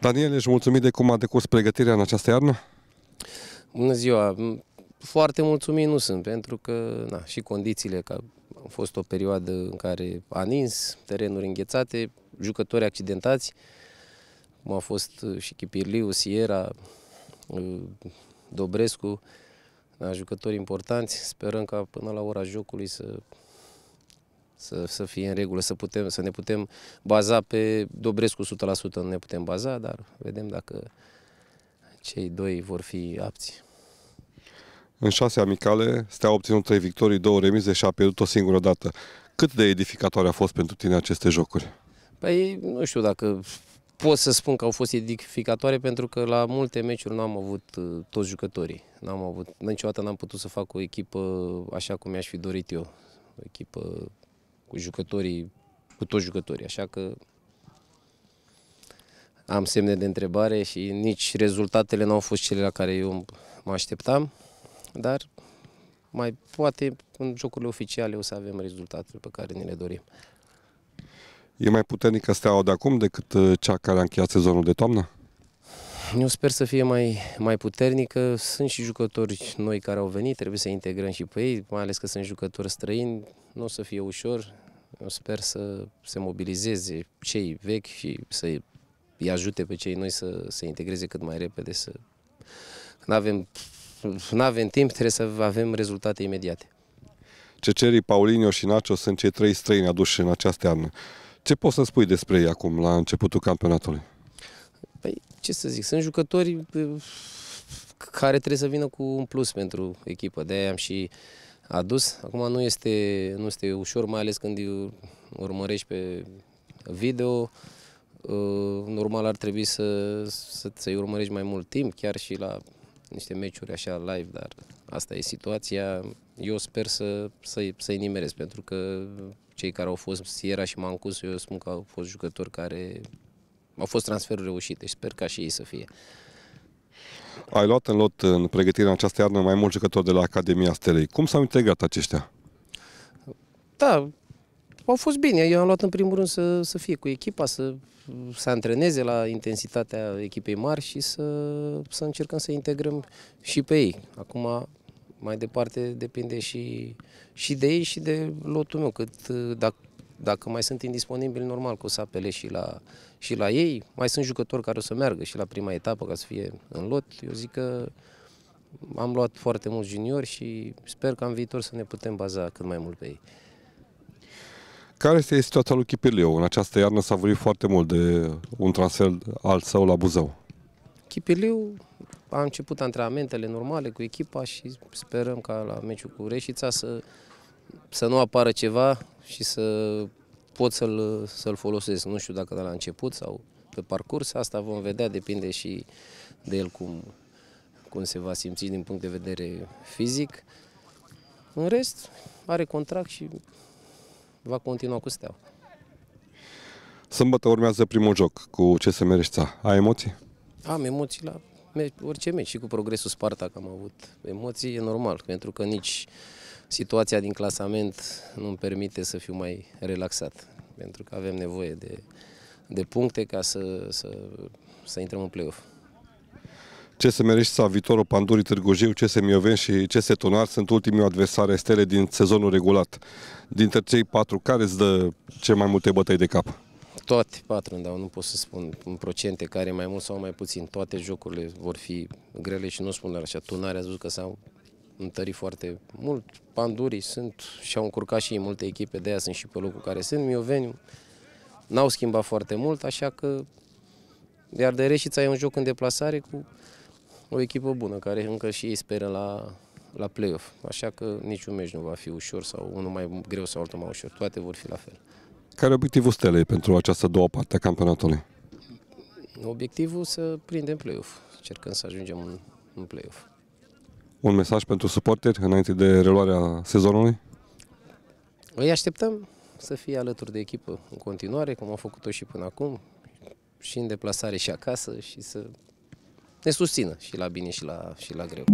Daniel, ești mulțumit de cum a decurs pregătirea în această iarnă? Bună ziua! Foarte mulțumit nu sunt, pentru că na, și condițiile, că a fost o perioadă în care a nins, terenuri înghețate, jucători accidentați, cum a fost uh, și Chipirliu, Sierra, uh, Dobrescu, da, jucători importanți. Sperăm ca până la ora jocului să să, să fie în regulă, să, putem, să ne putem baza pe Dobrescu 100%, nu ne putem baza, dar vedem dacă cei doi vor fi apți. În șase amicale, steaua a obținut trei victorii, două remize și a pierdut o singură dată. Cât de edificatoare a fost pentru tine aceste jocuri? Păi, nu știu dacă pot să spun că au fost edificatoare pentru că la multe meciuri nu am avut uh, toți jucătorii. N-am avut, niciodată n-am putut să fac o echipă așa cum mi-aș fi dorit eu. O echipă cu jucătorii, cu toți jucătorii, așa că am semne de întrebare și nici rezultatele nu au fost cele la care eu mă așteptam, dar mai poate în jocurile oficiale o să avem rezultatele pe care ne le dorim. E mai puternică steaua de acum decât uh, cea care a încheiat sezonul de toamnă? eu sper să fie mai, mai puternică. Sunt și jucători noi care au venit, trebuie să integrăm și pe ei, mai ales că sunt jucători străini. Nu o să fie ușor. Eu sper să se mobilizeze cei vechi și să îi ajute pe cei noi să se integreze cât mai repede. Să... Când avem, nu avem timp, trebuie să avem rezultate imediate. Cecerii, Paulinho și Nacho sunt cei trei străini aduși în această an. Ce poți să spui despre ei acum, la începutul campionatului? Păi, ce să zic, sunt jucători uh, care trebuie să vină cu un plus pentru echipă. De-aia am și adus. Acum nu este, nu este ușor, mai ales când urmărești pe video. Uh, normal ar trebui să, să, să-i urmărești mai mult timp, chiar și la niște meciuri așa live, dar asta e situația. Eu sper să, să, să-i nimerez, pentru că cei care au fost Sierra și mancus, eu spun că au fost jucători care au fost transferuri reușite și sper ca și ei să fie. Ai luat în lot în pregătirea această iarnă mai mulți jucători de la Academia Stelei. Cum s-au integrat aceștia? Da, au fost bine. Eu am luat în primul rând să, să fie cu echipa, să se antreneze la intensitatea echipei mari și să, să încercăm să integrăm și pe ei. Acum, mai departe, depinde și, și de ei și de lotul meu, cât, dacă, dacă mai sunt indisponibili, normal că o să apele și la, și la ei. Mai sunt jucători care o să meargă și la prima etapă ca să fie în lot. Eu zic că am luat foarte mulți juniori și sper că în viitor să ne putem baza cât mai mult pe ei. Care este situația lui Chipirleu? În această iarnă s-a vorbit foarte mult de un transfer al său la Buzău. Chipirliu a început antrenamentele normale cu echipa și sperăm ca la meciul cu Reșița să să nu apară ceva și să pot să-l să folosesc. Nu știu dacă de la început sau pe parcurs, asta vom vedea, depinde și de el cum, cum se va simți din punct de vedere fizic. În rest, are contract și va continua cu Steaua. Sâmbătă urmează primul joc cu ce se merește. Ai emoții? Am emoții la orice meci și cu progresul Spartac am avut emoții, e normal, pentru că nici situația din clasament nu îmi permite să fiu mai relaxat, pentru că avem nevoie de, de puncte ca să, să, să intrăm în play-off. CS Mereștița, viitorul Pandurii, Târgu Jiu, se Mioven și se tonar sunt ultimii adversari stele din sezonul regulat. Dintre cei patru, care îți dă ce mai multe bătăi de cap? Toate patru, dar nu pot să spun în procente care mai mult sau mai puțin. Toate jocurile vor fi grele și nu spun dar așa. Tunare a zis că s-au întări foarte mult. Pandurii sunt și-au încurcat și ei multe echipe, de aia sunt și pe locul care sunt. Mioveni n-au schimbat foarte mult, așa că iar de Reșița e un joc în deplasare cu o echipă bună, care încă și ei speră la, la play-off. Așa că niciun meci nu va fi ușor sau unul mai greu sau altul mai ușor. Toate vor fi la fel. Care e obiectivul Stelei pentru această doua parte a campionatului? Obiectivul să prindem play-off. Cercăm să ajungem în, în play-off un mesaj pentru suporteri înainte de reluarea sezonului? Îi așteptăm să fie alături de echipă în continuare, cum au făcut-o și până acum, și în deplasare și acasă, și să ne susțină și la bine și la, și la greu.